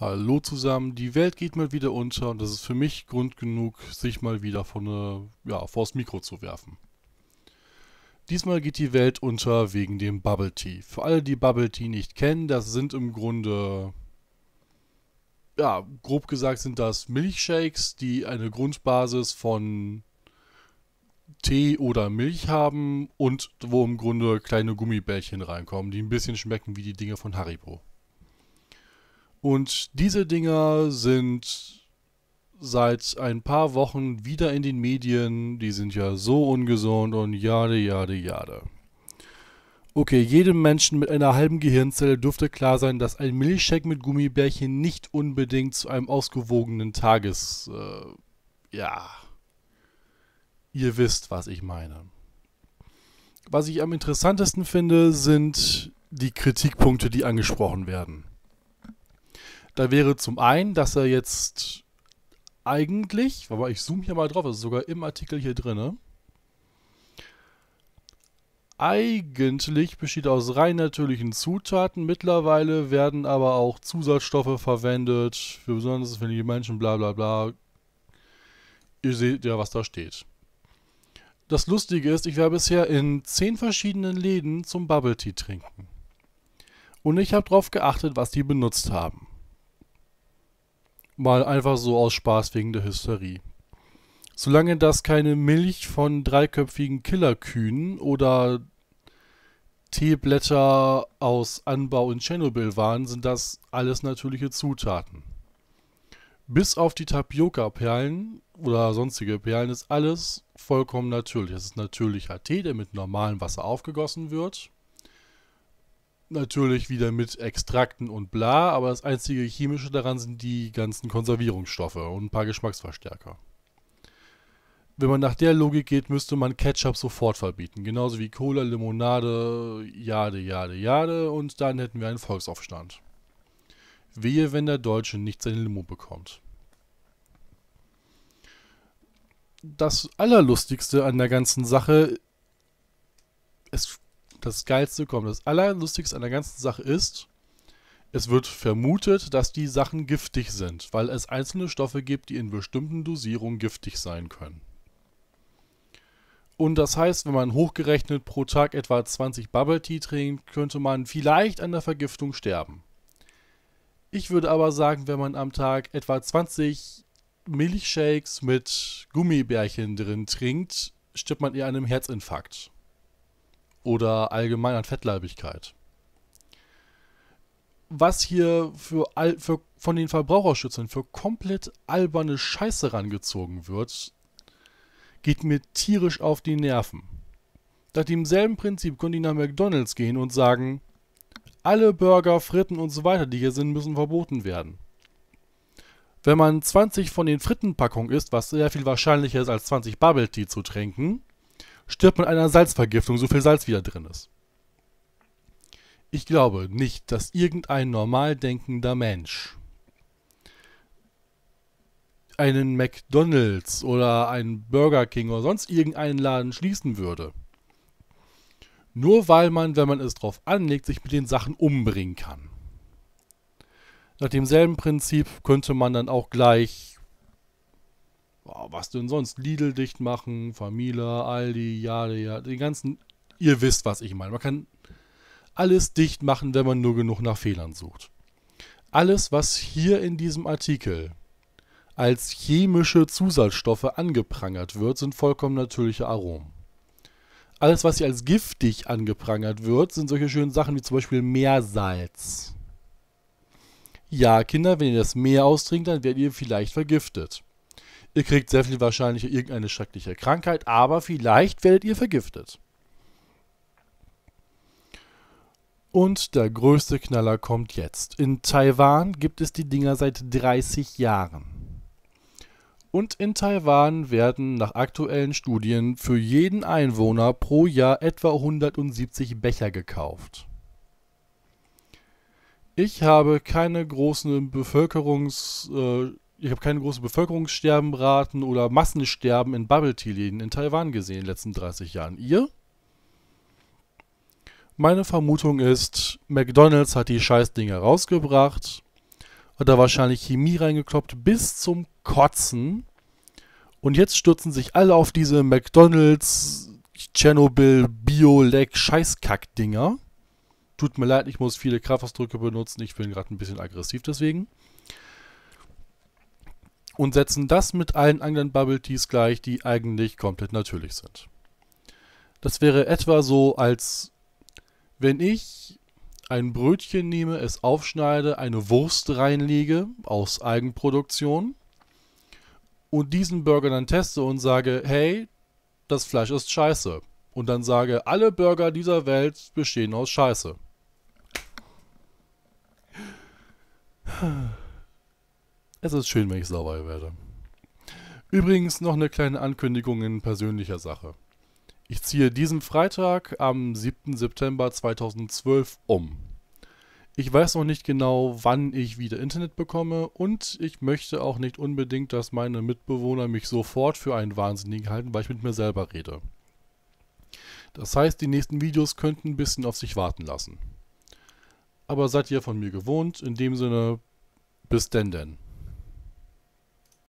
Hallo zusammen, die Welt geht mal wieder unter und das ist für mich Grund genug, sich mal wieder vor äh, ja, vors Mikro zu werfen. Diesmal geht die Welt unter wegen dem Bubble Tea. Für alle, die Bubble Tea nicht kennen, das sind im Grunde, ja, grob gesagt sind das Milchshakes, die eine Grundbasis von Tee oder Milch haben und wo im Grunde kleine Gummibärchen reinkommen, die ein bisschen schmecken wie die Dinge von Haribo. Und diese Dinger sind seit ein paar Wochen wieder in den Medien. Die sind ja so ungesund und jade, jade, jade. Okay, jedem Menschen mit einer halben Gehirnzelle dürfte klar sein, dass ein Milchshake mit Gummibärchen nicht unbedingt zu einem ausgewogenen Tages... Äh, ja... Ihr wisst, was ich meine. Was ich am interessantesten finde, sind die Kritikpunkte, die angesprochen werden. Da wäre zum einen, dass er jetzt eigentlich, aber ich zoome hier mal drauf, das ist sogar im Artikel hier drin. Eigentlich besteht aus rein natürlichen Zutaten. Mittlerweile werden aber auch Zusatzstoffe verwendet, für besonders für die Menschen, bla bla bla. Ihr seht ja, was da steht. Das Lustige ist, ich war bisher in zehn verschiedenen Läden zum Bubble Tea trinken. Und ich habe darauf geachtet, was die benutzt haben mal einfach so aus Spaß wegen der Hysterie. Solange das keine Milch von dreiköpfigen Killerkühen oder Teeblätter aus Anbau in Tschernobyl waren, sind das alles natürliche Zutaten. Bis auf die Tapioca-Perlen oder sonstige Perlen ist alles vollkommen natürlich. Es ist natürlicher Tee, der mit normalem Wasser aufgegossen wird. Natürlich wieder mit Extrakten und bla, aber das einzige chemische daran sind die ganzen Konservierungsstoffe und ein paar Geschmacksverstärker. Wenn man nach der Logik geht, müsste man Ketchup sofort verbieten. Genauso wie Cola, Limonade, Jade, Jade, Jade und dann hätten wir einen Volksaufstand. Wehe, wenn der Deutsche nicht seine Limo bekommt. Das Allerlustigste an der ganzen Sache das Geilste kommt. Das Allerlustigste an der ganzen Sache ist, es wird vermutet, dass die Sachen giftig sind, weil es einzelne Stoffe gibt, die in bestimmten Dosierungen giftig sein können. Und das heißt, wenn man hochgerechnet pro Tag etwa 20 Bubble Tea trinkt, könnte man vielleicht an der Vergiftung sterben. Ich würde aber sagen, wenn man am Tag etwa 20 Milchshakes mit Gummibärchen drin trinkt, stirbt man eher an einem Herzinfarkt oder allgemein an Fettleibigkeit. Was hier für, für von den Verbraucherschützern für komplett alberne Scheiße rangezogen wird, geht mir tierisch auf die Nerven. Nach demselben Prinzip könnt ihr nach McDonalds gehen und sagen, alle Burger, Fritten und so weiter, die hier sind, müssen verboten werden. Wenn man 20 von den Frittenpackungen isst, was sehr viel wahrscheinlicher ist als 20 Bubble Tea zu trinken, stirbt man einer Salzvergiftung, so viel Salz wieder drin ist. Ich glaube nicht, dass irgendein normal denkender Mensch einen McDonald's oder einen Burger King oder sonst irgendeinen Laden schließen würde. Nur weil man, wenn man es drauf anlegt, sich mit den Sachen umbringen kann. Nach demselben Prinzip könnte man dann auch gleich was denn sonst? Lidl dicht machen, Famila, Aldi, Jade, ja, den ganzen. Ihr wisst, was ich meine. Man kann alles dicht machen, wenn man nur genug nach Fehlern sucht. Alles, was hier in diesem Artikel als chemische Zusatzstoffe angeprangert wird, sind vollkommen natürliche Aromen. Alles, was hier als giftig angeprangert wird, sind solche schönen Sachen wie zum Beispiel Meersalz. Ja, Kinder, wenn ihr das Meer austrinkt, dann werdet ihr vielleicht vergiftet. Ihr kriegt sehr viel wahrscheinlich irgendeine schreckliche Krankheit, aber vielleicht werdet ihr vergiftet. Und der größte Knaller kommt jetzt. In Taiwan gibt es die Dinger seit 30 Jahren. Und in Taiwan werden nach aktuellen Studien für jeden Einwohner pro Jahr etwa 170 Becher gekauft. Ich habe keine großen Bevölkerungs... Äh, ich habe keine großen Bevölkerungssterbenraten oder Massensterben in Bubble-Tea-Läden in Taiwan gesehen in den letzten 30 Jahren. Ihr? Meine Vermutung ist, McDonalds hat die Scheißdinger rausgebracht, hat da wahrscheinlich Chemie reingekloppt bis zum Kotzen. Und jetzt stürzen sich alle auf diese McDonalds, Tschernobyl, Bio-Leck, Scheißkack-Dinger. Tut mir leid, ich muss viele Kraftausdrücke benutzen. Ich bin gerade ein bisschen aggressiv deswegen und setzen das mit allen anderen Bubble Teas gleich, die eigentlich komplett natürlich sind. Das wäre etwa so, als wenn ich ein Brötchen nehme, es aufschneide, eine Wurst reinlege aus Eigenproduktion und diesen Burger dann teste und sage, hey, das Fleisch ist scheiße. Und dann sage, alle Burger dieser Welt bestehen aus Scheiße. Es ist schön, wenn ich sauber werde. Übrigens noch eine kleine Ankündigung in persönlicher Sache. Ich ziehe diesen Freitag am 7. September 2012 um. Ich weiß noch nicht genau, wann ich wieder Internet bekomme und ich möchte auch nicht unbedingt, dass meine Mitbewohner mich sofort für einen Wahnsinnigen halten, weil ich mit mir selber rede. Das heißt, die nächsten Videos könnten ein bisschen auf sich warten lassen. Aber seid ihr von mir gewohnt, in dem Sinne, bis denn denn.